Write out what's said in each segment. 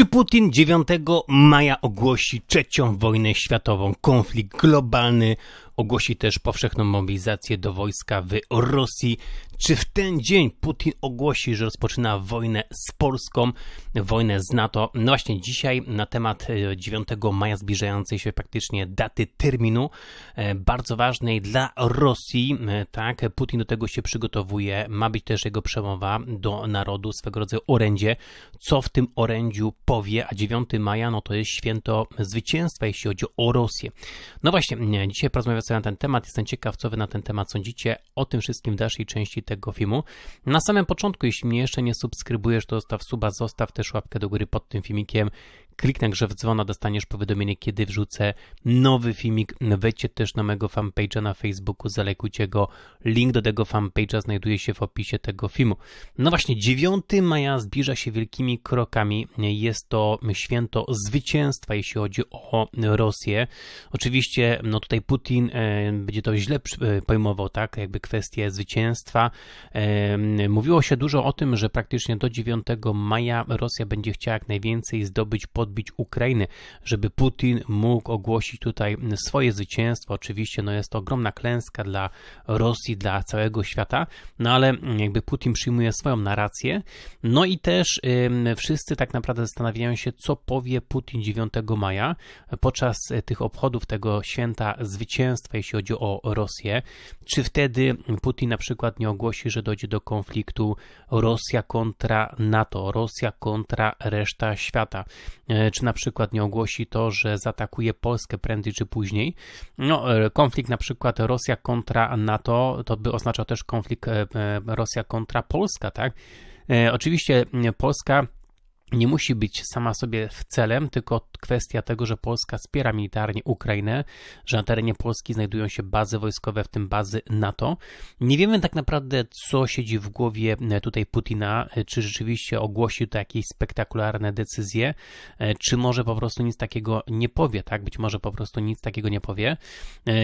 Czy Putin 9 maja ogłosi trzecią wojnę światową, konflikt globalny ogłosi też powszechną mobilizację do wojska w Rosji. Czy w ten dzień Putin ogłosi, że rozpoczyna wojnę z Polską, wojnę z NATO? No właśnie dzisiaj na temat 9 e, maja zbliżającej się praktycznie daty terminu, e, bardzo ważnej dla Rosji, e, tak, Putin do tego się przygotowuje, ma być też jego przemowa do narodu, swego rodzaju orędzie, co w tym orędziu powie, a 9 maja, no to jest święto zwycięstwa, jeśli chodzi o Rosję. No właśnie, dzisiaj porozmawiamy na ten temat. Jestem ciekaw, co Wy na ten temat sądzicie. O tym wszystkim w dalszej części tego filmu. Na samym początku, jeśli mnie jeszcze nie subskrybujesz, to zostaw suba, zostaw też łapkę do góry pod tym filmikiem kliknę grzew dzwona, dostaniesz powiadomienie, kiedy wrzucę nowy filmik. Wejdźcie też na mojego fanpage'a na Facebooku, zalekujcie go. Link do tego fanpage'a znajduje się w opisie tego filmu. No właśnie, 9 maja zbliża się wielkimi krokami. Jest to święto zwycięstwa, jeśli chodzi o Rosję. Oczywiście, no tutaj Putin e, będzie to źle e, pojmował, tak, jakby kwestię zwycięstwa. E, mówiło się dużo o tym, że praktycznie do 9 maja Rosja będzie chciała jak najwięcej zdobyć pod odbić Ukrainy, żeby Putin mógł ogłosić tutaj swoje zwycięstwo. Oczywiście no jest to ogromna klęska dla Rosji, dla całego świata, no ale jakby Putin przyjmuje swoją narrację. No i też wszyscy tak naprawdę zastanawiają się, co powie Putin 9 maja podczas tych obchodów tego święta zwycięstwa, jeśli chodzi o Rosję. Czy wtedy Putin na przykład nie ogłosi, że dojdzie do konfliktu Rosja kontra NATO, Rosja kontra reszta świata. E, czy na przykład nie ogłosi to, że zaatakuje Polskę prędzej czy później. No, e, konflikt na przykład Rosja kontra NATO, to by oznaczał też konflikt e, Rosja kontra Polska, tak? Oczywiście Polska nie musi być sama sobie w celem, tylko kwestia tego, że Polska wspiera militarnie Ukrainę, że na terenie Polski znajdują się bazy wojskowe, w tym bazy NATO. Nie wiemy tak naprawdę, co siedzi w głowie e, tutaj Putina, e, czy rzeczywiście ogłosił to jakieś spektakularne decyzje, e, czy może po prostu nic takiego nie powie, tak? Być może po prostu nic takiego nie powie.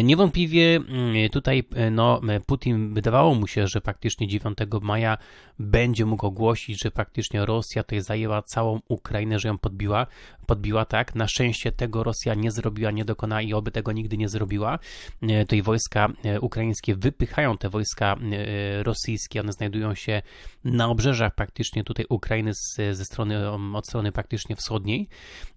Niewątpliwie mm, tutaj, no, Putin wydawało mu się, że faktycznie 9 maja będzie mógł ogłosić, że faktycznie Rosja tutaj zajęła całą Ukrainę, że ją podbiła, podbiła, tak? Na szczęście tego Rosja nie zrobiła, nie dokonała i oby tego nigdy nie zrobiła. E, tutaj wojska e, ukraińskie wypychają te wojska e, rosyjskie, one znajdują się na obrzeżach praktycznie tutaj Ukrainy z, ze strony, od strony praktycznie wschodniej.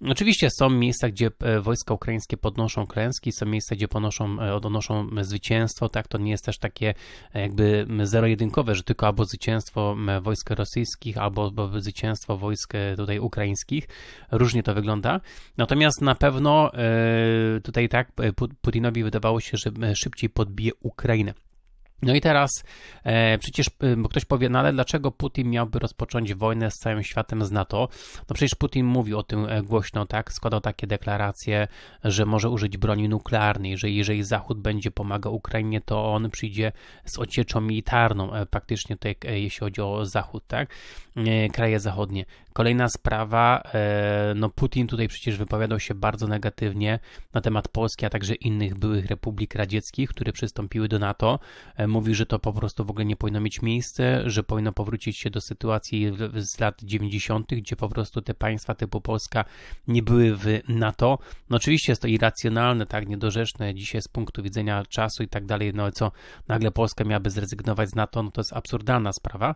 Oczywiście są miejsca, gdzie wojska ukraińskie podnoszą klęski, są miejsca, gdzie ponoszą, odnoszą zwycięstwo, tak? To nie jest też takie jakby zero-jedynkowe, że tylko albo zwycięstwo wojsk rosyjskich, albo, albo zwycięstwo wojsk tutaj ukraińskich. Różnie to wygląda. Natomiast na pewno e, tutaj tak e, Putinowi wydawało się, że e, szybciej podbije Ukrainę. No i teraz e, przecież bo ktoś powie, no ale dlaczego Putin miałby rozpocząć wojnę z całym światem z NATO? No przecież Putin mówił o tym głośno, tak? Składał takie deklaracje, że może użyć broni nuklearnej, że jeżeli Zachód będzie pomagał Ukrainie, to on przyjdzie z ocieczą militarną, praktycznie tutaj, jeśli chodzi o Zachód, tak? E, kraje zachodnie. Kolejna sprawa, e, no Putin tutaj przecież wypowiadał się bardzo negatywnie na temat Polski, a także innych byłych republik radzieckich, które przystąpiły do NATO. E, Mówił, że to po prostu w ogóle nie powinno mieć miejsca, że powinno powrócić się do sytuacji z lat 90., gdzie po prostu te państwa typu Polska nie były w NATO. No oczywiście jest to irracjonalne, tak, niedorzeczne dzisiaj z punktu widzenia czasu i tak dalej, no co nagle Polska miałaby zrezygnować z NATO, no to jest absurdalna sprawa.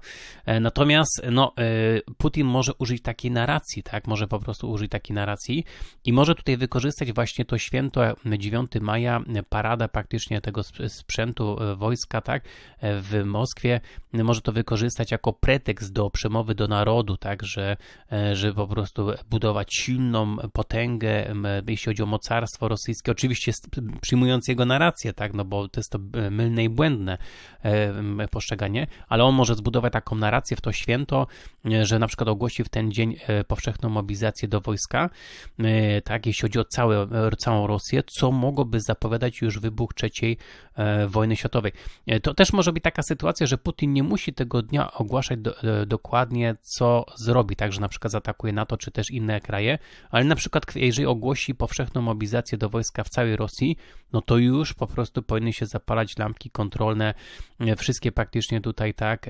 Natomiast, no E, Putin może użyć takiej narracji, tak? Może po prostu użyć takiej narracji i może tutaj wykorzystać właśnie to święto 9 maja, parada praktycznie tego sprzętu e, wojska, tak? E, w Moskwie, może to wykorzystać jako pretekst do przemowy do narodu, tak? Że, że po prostu budować silną potęgę, jeśli chodzi o mocarstwo rosyjskie, oczywiście przyjmując jego narrację, tak? No bo to jest to mylne i błędne postrzeganie, ale on może zbudować taką narrację w to święto, E, że na przykład ogłosi w ten dzień e, powszechną mobilizację do wojska, e, tak, jeśli chodzi o całe, całą Rosję, co mogłoby zapowiadać już wybuch trzeciej wojny światowej. To też może być taka sytuacja, że Putin nie musi tego dnia ogłaszać do, dokładnie, co zrobi, także na przykład zaatakuje NATO czy też inne kraje, ale na przykład jeżeli ogłosi powszechną mobilizację do wojska w całej Rosji, no to już po prostu powinny się zapalać lampki kontrolne, wszystkie praktycznie tutaj, tak,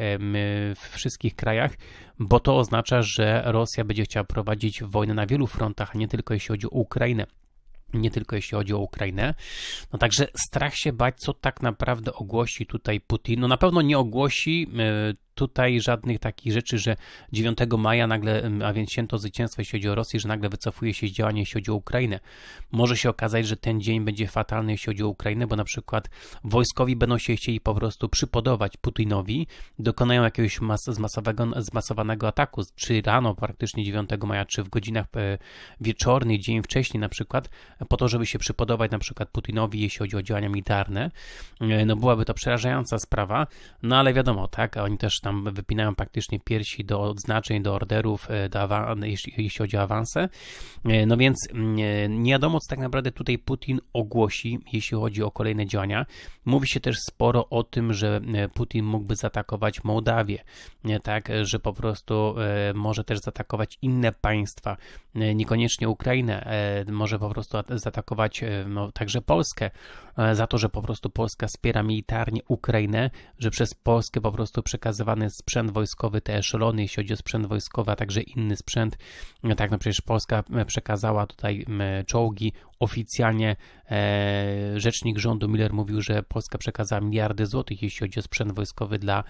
w wszystkich krajach, bo to oznacza, że Rosja będzie chciała prowadzić wojnę na wielu frontach, a nie tylko jeśli chodzi o Ukrainę nie tylko jeśli chodzi o Ukrainę. No także strach się bać, co tak naprawdę ogłosi tutaj Putin. No na pewno nie ogłosi y, tutaj żadnych takich rzeczy, że 9 maja nagle, a więc święto zwycięstwa, jeśli chodzi o Rosję, że nagle wycofuje się działanie jeśli chodzi o Ukrainę. Może się okazać, że ten dzień będzie fatalny, jeśli chodzi o Ukrainę, bo na przykład wojskowi będą się chcieli po prostu przypodować Putinowi, dokonają jakiegoś mas zmasowego, zmasowanego ataku, czy rano praktycznie 9 maja, czy w godzinach e, wieczornych, dzień wcześniej na przykład, po to, żeby się przypodować na przykład Putinowi, jeśli chodzi o działania militarne. E, no byłaby to przerażająca sprawa, no ale wiadomo, tak, oni też tam wypinają praktycznie piersi do odznaczeń, do orderów, e, do awan- jeśli, jeśli chodzi o awanse. E, no więc mm, e, nie wiadomo, co tak naprawdę tutaj Putin ogłosi, jeśli chodzi o kolejne działania. Mówi się też sporo o tym, że Putin mógłby zaatakować Mołdawię, tak, że po prostu może też zaatakować inne państwa, niekoniecznie Ukrainę, może po prostu zaatakować no, także Polskę za to, że po prostu Polska wspiera militarnie Ukrainę, że przez Polskę po prostu przekazywała ładowany sprzęt wojskowy, te eszelony, jeśli chodzi o sprzęt wojskowy, a także inny sprzęt. No tak, no przecież Polska e, przekazała tutaj czołgi oficjalnie. E, rzecznik rządu Miller mówił, że Polska przekazała miliardy złotych, jeśli chodzi o sprzęt wojskowy dla,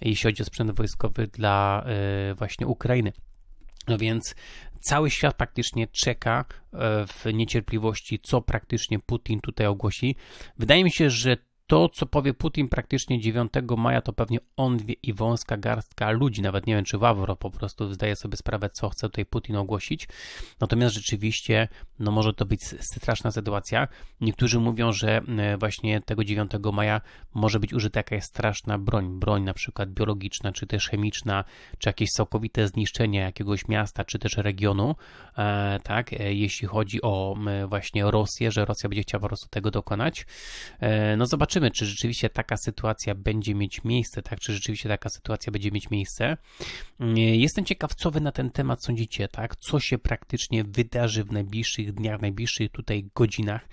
jeśli chodzi o sprzęt wojskowy dla e, właśnie Ukrainy. No więc cały świat praktycznie czeka w niecierpliwości, co praktycznie Putin tutaj ogłosi. Wydaje mi się, że to, co powie Putin praktycznie 9 maja, to pewnie on wie i wąska garstka ludzi. Nawet nie wiem, czy Wawro po prostu zdaje sobie sprawę, co chce tutaj Putin ogłosić. Natomiast rzeczywiście, no może to być straszna sytuacja. Niektórzy mówią, że e, właśnie tego 9 maja może być użyta jakaś straszna broń. Broń na przykład biologiczna, czy też chemiczna, czy jakieś całkowite zniszczenie jakiegoś miasta, czy też regionu, e, tak, e, jeśli chodzi o właśnie Rosję, że Rosja będzie chciała po prostu tego dokonać. No zobaczymy zobaczymy, czy rzeczywiście taka sytuacja będzie mieć miejsce, tak? Czy rzeczywiście taka sytuacja będzie mieć miejsce. Mm, jestem ciekaw, co wy na ten temat sądzicie, tak? Co się praktycznie wydarzy w najbliższych dniach, najbliższych tutaj godzinach,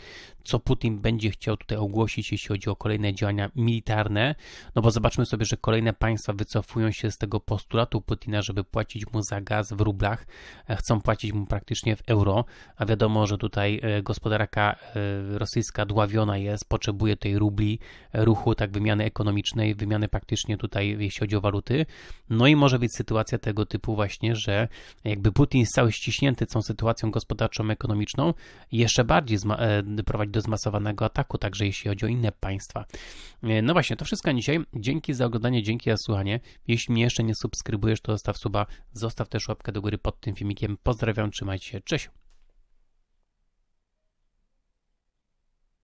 co Putin będzie chciał tutaj ogłosić, jeśli chodzi o kolejne działania militarne, no bo zobaczmy sobie, że kolejne państwa wycofują się z tego postulatu Putina, żeby płacić mu za gaz w rublach, e, chcą płacić mu praktycznie w euro, a wiadomo, że tutaj e, gospodarka e, rosyjska dławiona jest, potrzebuje tej rubli, ruchu, tak wymiany ekonomicznej, wymiany praktycznie tutaj, jeśli chodzi o waluty, no i może być sytuacja tego typu właśnie, że jakby Putin jest cały ściśnięty tą sytuacją gospodarczą, ekonomiczną, jeszcze bardziej prowadzi do do zmasowanego ataku, także jeśli chodzi o inne państwa. E, no właśnie, to wszystko dzisiaj. Dzięki za oglądanie, dzięki za słuchanie. Jeśli mnie jeszcze nie subskrybujesz, to zostaw suba, zostaw też łapkę do góry pod tym filmikiem. Pozdrawiam, trzymajcie się, cześć!